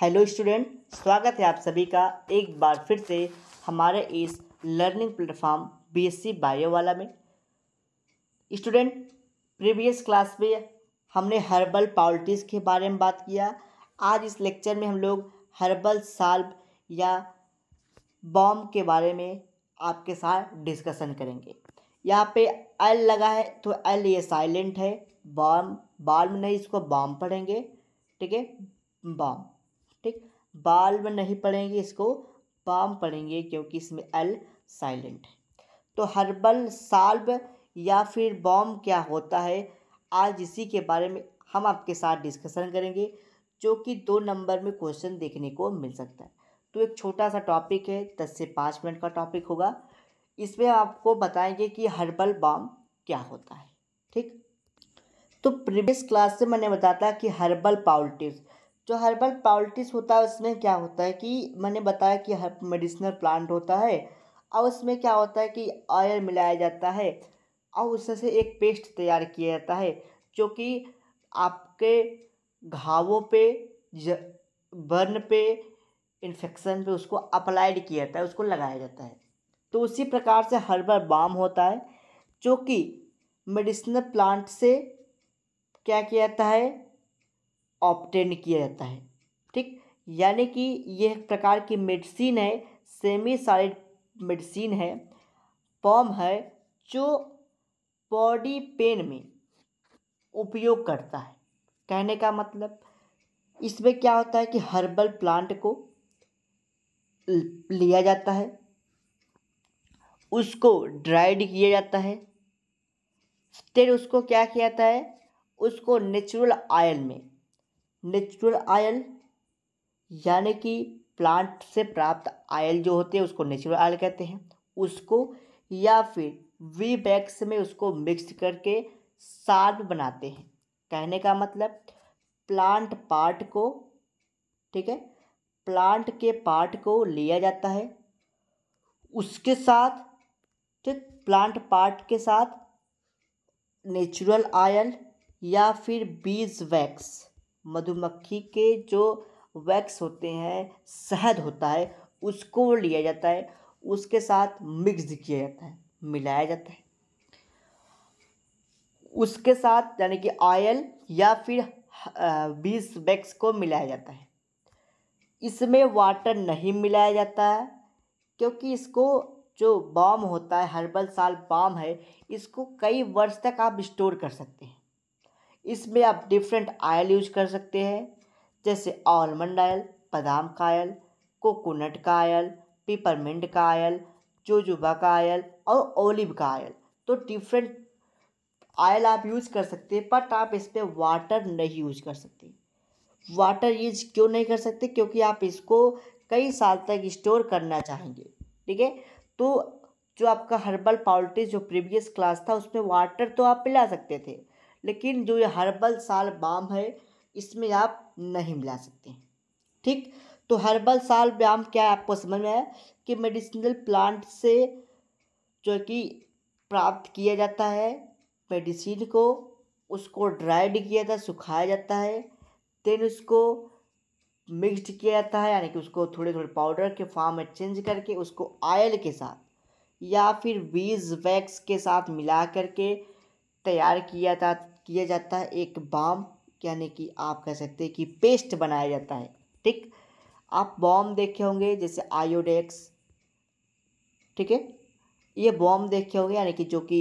hello student स्वागत है आप सभी का एक बार फिर से हमारे इस लर्निंग प्लेटफॉर्म बीएससी बायो वाला में स्टूडेंट प्रीवियस क्लास में हमने हर्बल पॉलिटिक्स के बारे में बात किया आज इस लेक्चर में हम लोग हर्बल साल्व या बॉम के बारे में आपके साथ डिस्कशन करेंगे यहाँ पे एल लगा है तो एल ये साइलेंट है बॉम बाल्म नहीं इसको बॉम पढ़ेंगे ठीक है बॉम ठीक बाल्ब नहीं पढ़ेंगे इसको बाम पढ़ेंगे क्योंकि इसमें एल साइलेंट है तो हर्बल साल्व या फिर बॉम क्या होता है आज इसी के बारे में हम आपके साथ डिस्कशन करेंगे जो कि दो नंबर में क्वेश्चन देखने को मिल सकता है तो एक छोटा सा टॉपिक है दस से पाँच मिनट का टॉपिक होगा इसमें आपको बताएंगे कि हर्बल बॉम क्या होता है ठीक तो प्रीवियस क्लास से मैंने बताया कि हर्बल पॉलिटिक्स जो हर्बल पाउल्टिस होता है उसमें क्या होता है कि मैंने बताया कि हर मेडिसिनल प्लांट होता है और उसमें क्या होता है कि ऑयल मिलाया जाता है और उससे एक पेस्ट तैयार किया जाता है जो कि आपके घावों पे बर्न पे इन्फेक्शन पे उसको अप्लाइड किया जाता है उसको लगाया जाता है तो उसी प्रकार से हर्बल बाम होता है जो कि मेडिसिनल प्लांट से क्या किया जाता है ऑप्टेन किया जाता है ठीक यानी कि यह प्रकार की मेडिसिन है सेमी साइड मेडिसिन है फॉर्म है जो बॉडी पेन में उपयोग करता है कहने का मतलब इसमें क्या होता है कि हर्बल प्लांट को लिया जाता है उसको ड्राइड किया जाता है फिर उसको क्या किया जाता है उसको नेचुरल आयल में नेचुरल आयल यानी कि प्लांट से प्राप्त आयल जो होते हैं उसको नेचुरल आयल कहते हैं उसको या फिर वी बैक्स में उसको मिक्स करके सार्प बनाते हैं कहने का मतलब प्लांट पार्ट को ठीक है प्लांट के पार्ट को लिया जाता है उसके साथ ठीक प्लांट पार्ट के साथ नेचुरल आयल या फिर बीज वैक्स मधुमक्खी के जो वैक्स होते हैं शहद होता है उसको लिया जाता है उसके साथ मिक्स किया जाता है मिलाया जाता है उसके साथ यानी कि ऑयल या फिर बीस वैक्स को मिलाया जाता है इसमें वाटर नहीं मिलाया जाता है क्योंकि इसको जो बाम होता है हर्बल साल बाम है इसको कई वर्ष तक आप स्टोर कर सकते हैं इसमें आप डिफरेंट आयल यूज कर सकते हैं जैसे आलमंड आयल बादाम का आयल कोकोनट का आयल पिपरमिंट का आयल जोजुबा का आयल और ओलिव का आयल तो डिफरेंट आयल आप यूज़ कर सकते हैं बट आप इस पर वाटर नहीं यूज कर सकते वाटर यूज क्यों नहीं कर सकते क्योंकि आप इसको कई साल तक स्टोर करना चाहेंगे ठीक है तो जो आपका हर्बल पाउल्टी जो प्रीवियस क्लास था उसमें वाटर तो आप पिला सकते थे लेकिन जो ये हर्बल साल बाम है इसमें आप नहीं मिला सकते ठीक तो हर्बल साल बाम क्या है आपको समझ में आया कि मेडिसिनल प्लांट से जो कि प्राप्त किया जाता है मेडिसिन को उसको ड्राइड किया जाता है सुखाया जाता है देन उसको मिक्सड किया जाता है यानी कि उसको थोड़े थोड़े पाउडर के फॉर्म में चेंज करके उसको आयल के साथ या फिर बीज वैक्स के साथ मिला करके तैयार किया जाता किया जाता है एक बाम यानी कि आप कह सकते हैं कि पेस्ट बनाया जाता है ठीक आप बॉम देखे होंगे जैसे आयोडेक्स ठीक है ये बॉम देखे होंगे यानी कि जो कि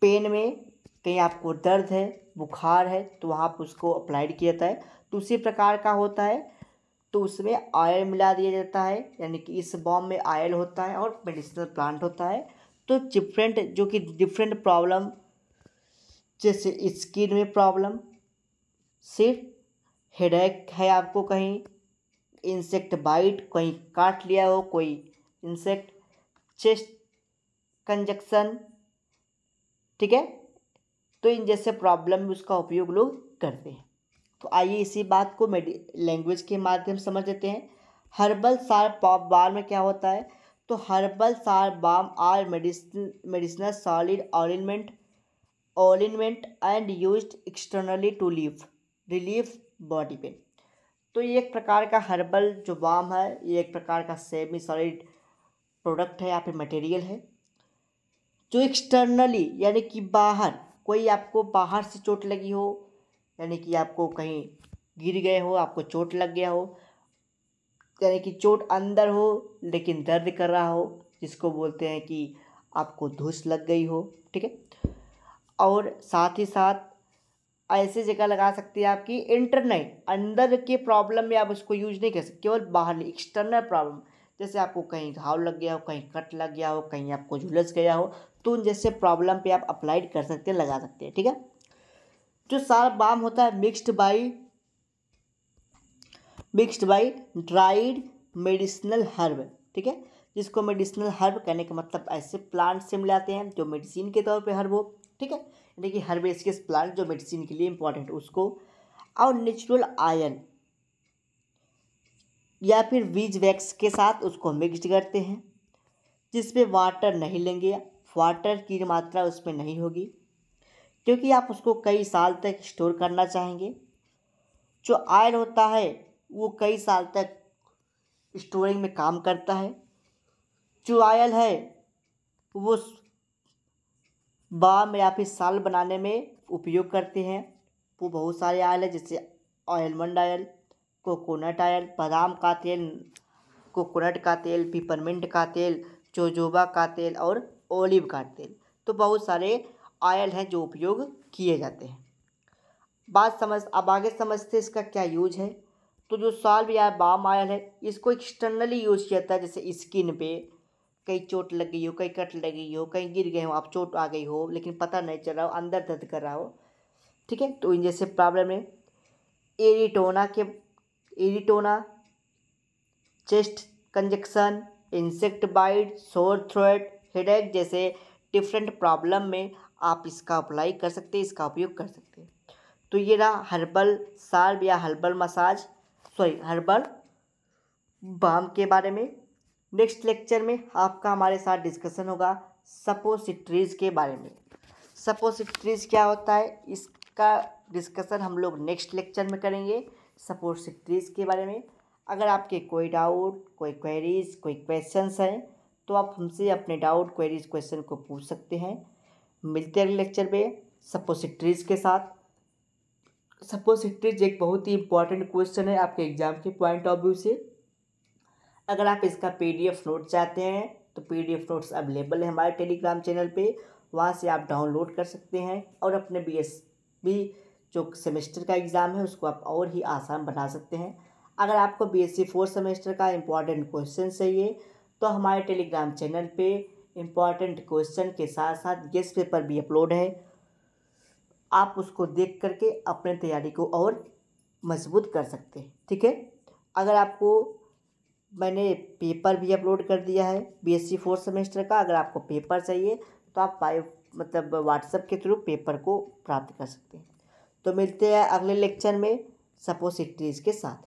पेन में कहीं आपको दर्द है बुखार है तो वहाँ पर उसको अप्लाइड किया जाता है तो उसी प्रकार का होता है तो उसमें ऑयल मिला दिया जाता है यानी कि इस बॉम में ऑयल होता है और मेडिसिनल प्लांट होता है तो डिफरेंट जो कि डिफरेंट प्रॉब्लम जैसे स्किन में प्रॉब्लम सिर्फ हेडेक है आपको कहीं इंसेक्ट बाइट कहीं काट लिया हो कोई इंसेक्ट चेस्ट कंजक्शन ठीक है तो इन जैसे प्रॉब्लम में उसका उपयोग लोग करते हैं तो आइए इसी बात को मेडि लैंग्वेज के माध्यम समझ लेते हैं हर्बल सार पॉप बार में क्या होता है तो हर्बल सार balm are medicine medicinal solid ointment ointment and use externally to leave relief body pain तो ये एक प्रकार का हर्बल जो बाम है ये एक प्रकार का सेमी सॉलिड प्रोडक्ट है या फिर मटेरियल है जो एक्सटर्नली यानी कि बाहर कोई आपको बाहर से चोट लगी हो यानी कि आपको कहीं गिर गए हो आपको चोट लग गया हो यानी कि चोट अंदर हो लेकिन दर्द कर रहा हो जिसको बोलते हैं कि आपको धूस लग गई हो ठीक है और साथ ही साथ ऐसे जगह लगा सकते हैं आपकी इंटरनेट अंदर के प्रॉब्लम में आप उसको यूज नहीं कर सकते केवल बाहर एक्सटर्नल प्रॉब्लम जैसे आपको कहीं घाव लग गया हो कहीं कट लग गया हो कहीं आपको झुलस गया हो तो उन जैसे प्रॉब्लम पे आप अप्लाइड कर सकते हैं लगा सकते हैं ठीक है जो सार बाम होता है mixed by mixed by dried medicinal herb ठीक है जिसको मेडिसिनल हर्ब कहने का मतलब ऐसे प्लांट से मिलाते हैं जो मेडिसिन के तौर पे हर्ब हो ठीक है देखिए हर्बेसिकस प्लांट जो मेडिसिन के लिए इंपॉर्टेंट उसको और नेचुरल आयन या फिर बीज वैक्स के साथ उसको मिक्स करते हैं जिसमें वाटर नहीं लेंगे वाटर की मात्रा उसमें नहीं होगी क्योंकि आप उसको कई साल तक स्टोर करना चाहेंगे जो आयल होता है वो कई साल तक स्टोरिंग में काम करता है जो आयल है वो बाम या फिर साल बनाने में उपयोग करते हैं वो बहुत सारे ऑयल है जैसे ऑयलमंड ऑयल कोकोनट ऑयल बादाम का तेल कोकोनट का तेल पिपरमिंट का तेल चोजोबा का तेल और ओलिव का तेल तो बहुत सारे ऑयल हैं जो उपयोग किए जाते हैं बात समझ अब आगे समझते हैं इसका क्या यूज है तो जो साल या बाम ऑयल है इसको एक्सटर्नली यूज किया जाता है जैसे स्किन पे कहीं चोट लग गई हो कहीं कट लग गई हो कहीं गिर गए हो आप चोट आ गई हो लेकिन पता नहीं चल रहा हो अंदर दर्द कर रहा हो ठीक है तो इन जैसे प्रॉब्लम है एरिटोना के एरिटोना chest congestion insect bite sore throat headache जैसे डिफरेंट प्रॉब्लम में आप इसका अप्लाई कर सकते हैं इसका उपयोग कर सकते हैं तो ये रहा हर्बल साल्व या herbal massage sorry herbal balm के बारे में नेक्स्ट लेक्चर में आपका हमारे साथ डिस्कशन होगा सपोसिट्रीज के बारे में सपोसिट्रीज क्या होता है इसका डिस्कशन हम लोग नेक्स्ट लेक्चर में करेंगे सपोसिट्रीज के बारे में अगर आपके कोई डाउट कोई क्वेरीज कोई क्वेश्चंस हैं तो आप हमसे अपने डाउट क्वेरीज क्वेश्चन को पूछ सकते हैं मिलते अगले लेक्चर में सपोसिट्रीज के साथ सपोसिट्रीज एक बहुत ही इंपॉर्टेंट क्वेश्चन है आपके एग्ज़ाम के पॉइंट ऑफ व्यू से अगर आप इसका पीडीएफ नोट चाहते हैं तो पीडीएफ नोट्स अवेलेबल है हमारे टेलीग्राम चैनल पे वहाँ से आप डाउनलोड कर सकते हैं और अपने बी एस बी जो सेमेस्टर का एग्ज़ाम है उसको आप और ही आसान बना सकते हैं अगर आपको B S C fourth semester का इम्पॉर्टेंट क्वेश्चन चाहिए तो हमारे टेलीग्राम चैनल पे इम्पॉर्टेंट क्वेश्चन के साथ साथ गेस्ट पेपर भी अपलोड है आप उसको देख करके अपने तैयारी को और मजबूत कर सकते हैं ठीक है अगर आपको मैंने पेपर भी अपलोड कर दिया है बीएससी फोर्थ सेमेस्टर का अगर आपको पेपर चाहिए तो आप बायो मतलब व्हाट्सएप के थ्रू पेपर को प्राप्त कर सकते हैं तो मिलते हैं अगले लेक्चर में सपोसिट्रीज़ के साथ